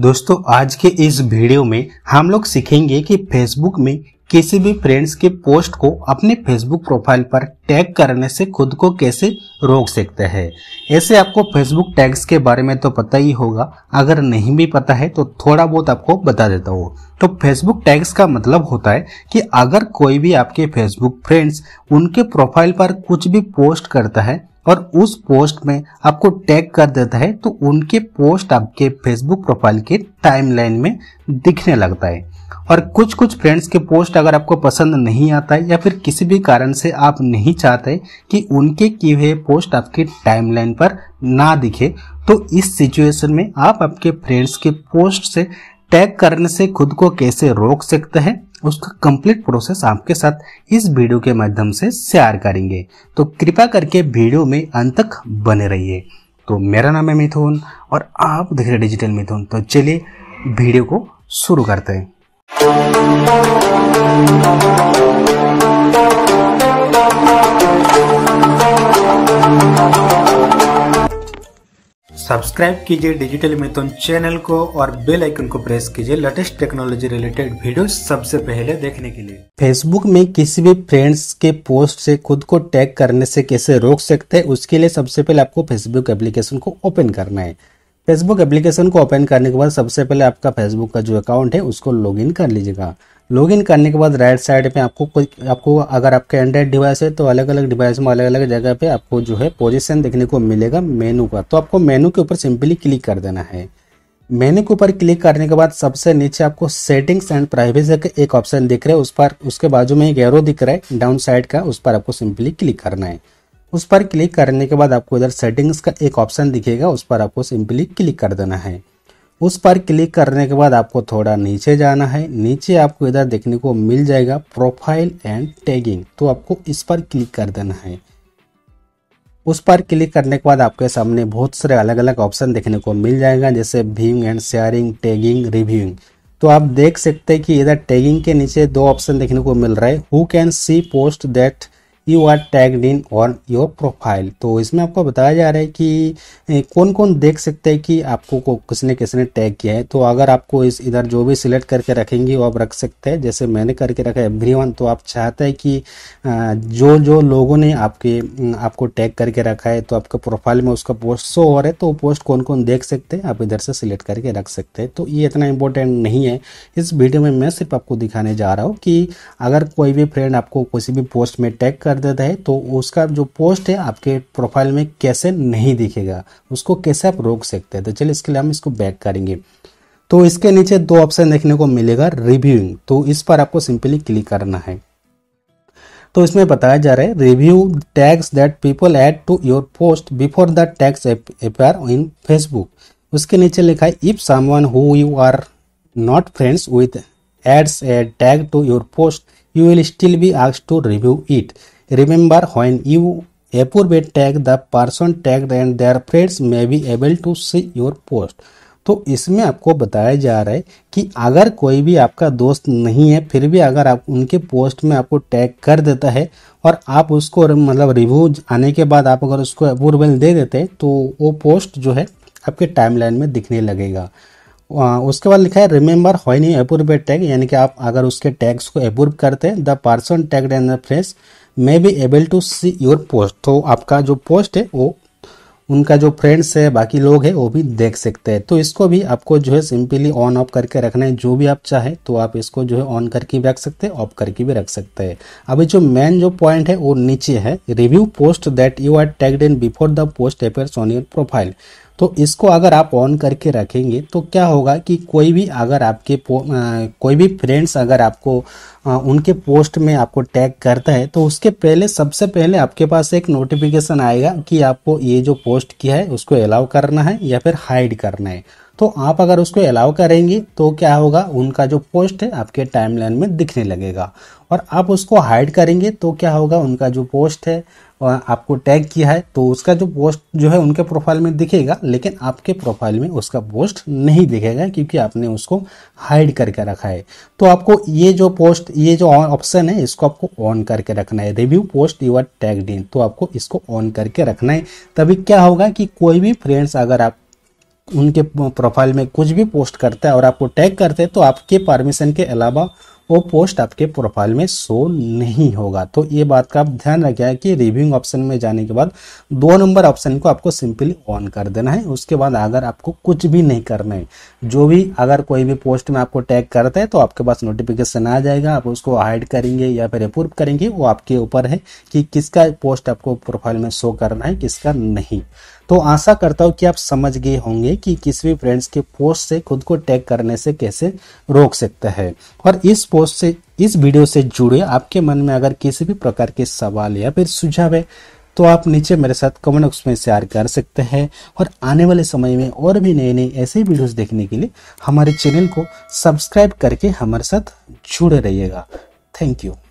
दोस्तों आज के इस वीडियो में हम लोग सीखेंगे कि फेसबुक में किसी भी फ्रेंड्स के पोस्ट को अपने फेसबुक प्रोफाइल पर टैग करने से खुद को कैसे रोक सकते हैं ऐसे आपको फेसबुक टैग्स के बारे में तो पता ही होगा अगर नहीं भी पता है तो थोड़ा बहुत आपको बता देता हूँ तो फेसबुक टैग्स का मतलब होता है कि अगर कोई भी आपके फेसबुक फ्रेंड्स उनके प्रोफाइल पर कुछ भी पोस्ट करता है और उस पोस्ट में आपको टैग कर देता है तो उनके पोस्ट आपके फेसबुक प्रोफाइल के टाइमलाइन में दिखने लगता है और कुछ कुछ फ्रेंड्स के पोस्ट अगर आपको पसंद नहीं आता है या फिर किसी भी कारण से आप नहीं चाहते कि उनके किए हुए पोस्ट आपके टाइमलाइन पर ना दिखे तो इस सिचुएशन में आप आपके फ्रेंड्स के पोस्ट से टैग करने से खुद को कैसे रोक सकते हैं उसका कंप्लीट प्रोसेस आपके साथ इस वीडियो के माध्यम से शेयर करेंगे तो कृपया करके वीडियो में अंत तक बने रहिए तो मेरा नाम है मिथुन और आप देख रहे डिजिटल मिथुन तो चलिए वीडियो को शुरू करते हैं सब्सक्राइब कीजिए डिजिटल मिथुन चैनल को और बेल आइकन को प्रेस कीजिए लेटेस्ट टेक्नोलॉजी रिलेटेड वीडियो सबसे पहले देखने के लिए फेसबुक में किसी भी फ्रेंड्स के पोस्ट से खुद को टैग करने से कैसे रोक सकते हैं उसके लिए सबसे पहले आपको फेसबुक एप्लीकेशन को ओपन करना है फेसबुक एप्लीकेशन को ओपन करने के बाद सबसे पहले आपका फेसबुक का जो अकाउंट है उसको लॉग कर लीजिएगा लॉगिन करने के बाद राइट साइड पे आपको कोई आपको अगर आपके एंड्रॉइड डिवाइस है तो अलग अलग डिवाइस में अलग अलग जगह पे आपको जो है पोजीशन देखने को मिलेगा मेनू का तो आपको मेनू के ऊपर सिंपली क्लिक कर देना है मेनू के ऊपर क्लिक करने के बाद सबसे नीचे आपको सेटिंग्स एंड प्राइवेसी का एक ऑप्शन दिख रहा है उस पर उसके बाजू में एक एरो दिख रहा है डाउन साइड का उस पर आपको सिंपली क्लिक करना है उस पर क्लिक करने के बाद आपको इधर सेटिंग्स का एक ऑप्शन दिखेगा उस पर आपको सिंपली क्लिक कर देना है उस पर क्लिक करने के बाद आपको थोड़ा नीचे जाना है नीचे आपको इधर देखने को मिल जाएगा प्रोफाइल एंड टैगिंग तो आपको इस पर क्लिक कर देना है उस पर क्लिक करने के बाद आपके सामने बहुत सारे अलग अलग ऑप्शन देखने को मिल जाएगा जैसे भीम एंड शेयरिंग टैगिंग रिव्यूइंग तो आप देख सकते हैं कि इधर टैगिंग के नीचे दो ऑप्शन देखने को मिल रहा है who can see post that you are tagged in on your profile तो इसमें आपको बताया जा रहा है कि कौन कौन देख सकते हैं कि आपको को किसने किसने टैग किया है तो अगर आपको इस इधर जो भी सिलेक्ट करके रखेंगे वो आप रख सकते हैं जैसे मैंने करके रखा है एवरी तो आप चाहते हैं कि जो जो लोगों ने आपके आपको टैग करके रखा है तो आपके प्रोफाइल में उसका पोस्ट शो हो रहा है तो पोस्ट कौन कौन देख सकते हैं आप इधर से सिलेक्ट करके रख सकते हैं तो ये इतना इंपॉर्टेंट नहीं है इस वीडियो में मैं सिर्फ आपको दिखाने जा रहा हूँ कि अगर कोई भी फ्रेंड आपको किसी भी पोस्ट में टैग कर कर देता है तो उसका जो पोस्ट है आपके प्रोफाइल में कैसे नहीं दिखेगा उसको कैसे आप रोक सकते हैं तो चलिए इसके लिए हम इसको बैक करेंगे तो इसके नीचे दो ऑप्शन देखने को मिलेगा रिव्यूइंग तो इस पर आपको सिंपली क्लिक करना है तो इसमें बताया जा रहा है review tags that people add to your post before the tags appear in Facebook उसके नीचे लिखा है if someone who you are not friends with adds a tag to your post you will still be ask to review it Remember, when you approve tag, the person tagged and their friends may be able to see your post. तो इसमें आपको बताया जा रहा है कि अगर कोई भी आपका दोस्त नहीं है फिर भी अगर आप उनके पोस्ट में आपको टैग कर देता है और आप उसको मतलब रिव्यू आने के बाद आप अगर उसको अप्रूवल दे देते हैं तो वो पोस्ट जो है आपके टाइमलाइन में दिखने लगेगा उसके बाद लिखा है रिमेंबर हॉइन अप्रूवेड टैग यानी कि आप अगर उसके टैग्स को अप्रूव करते हैं the person tag and the friends may be able to see your post तो आपका जो पोस्ट है वो उनका जो फ्रेंड्स है बाकी लोग हैं वो भी देख सकते हैं तो इसको भी आपको जो है सिंपली ऑन ऑफ करके रखना है जो भी आप चाहे तो आप इसको जो है ऑन करके भी रख सकते हैं ऑफ करके भी रख सकते हैं अभी जो मेन जो पॉइंट है वो नीचे है review post that you are tagged in before the post appears on your profile तो इसको अगर आप ऑन करके रखेंगे तो क्या होगा कि कोई भी अगर आपके आ, कोई भी फ्रेंड्स अगर आपको आ, उनके पोस्ट में आपको टैग करता है तो उसके पहले सबसे पहले आपके पास एक नोटिफिकेशन आएगा कि आपको ये जो पोस्ट किया है उसको अलाउ करना है या फिर हाइड करना है तो आप अगर उसको अलाउ करेंगे तो क्या होगा उनका जो पोस्ट है आपके टाइमलाइन में दिखने लगेगा और आप उसको हाइड करेंगे तो क्या होगा उनका जो पोस्ट है आपको टैग किया है तो उसका जो पोस्ट जो है उनके प्रोफाइल में दिखेगा लेकिन आपके प्रोफाइल में उसका पोस्ट नहीं दिखेगा क्योंकि आपने उसको हाइड करके रखा है तो आपको ये जो पोस्ट ये जो ऑप्शन है इसको आपको ऑन करके रखना है review post you are tag in तो आपको इसको ऑन करके रखना है तभी क्या होगा कि कोई भी फ्रेंड्स अगर आप उनके प्रोफाइल में कुछ भी पोस्ट करता है और आपको टैग करते हैं तो आपके परमिशन के अलावा वो पोस्ट आपके प्रोफाइल में शो नहीं होगा तो ये बात का आप ध्यान रखें कि रिव्यूइंग ऑप्शन में जाने के बाद दो नंबर ऑप्शन को आपको सिंपली ऑन कर देना है उसके बाद अगर आपको कुछ भी नहीं करना है जो भी अगर कोई भी पोस्ट में आपको टैग करता है तो आपके पास नोटिफिकेशन आ जाएगा आप उसको हाइड करेंगे या फिर अप्रूव करेंगे वो आपके ऊपर है कि किसका पोस्ट आपको प्रोफाइल में शो करना है किसका नहीं तो आशा करता हूँ कि आप समझ गए होंगे कि किसी भी फ्रेंड्स के पोस्ट से खुद को टैग करने से कैसे रोक सकते हैं और इस पोस्ट से इस वीडियो से जुड़े आपके मन में अगर किसी भी प्रकार के सवाल या फिर सुझाव है तो आप नीचे मेरे साथ कमेंट बॉक्स में शेयर कर सकते हैं और आने वाले समय में और भी नए नए ऐसे वीडियोस देखने के लिए हमारे चैनल को सब्सक्राइब करके हमारे साथ जुड़े रहिएगा थैंक यू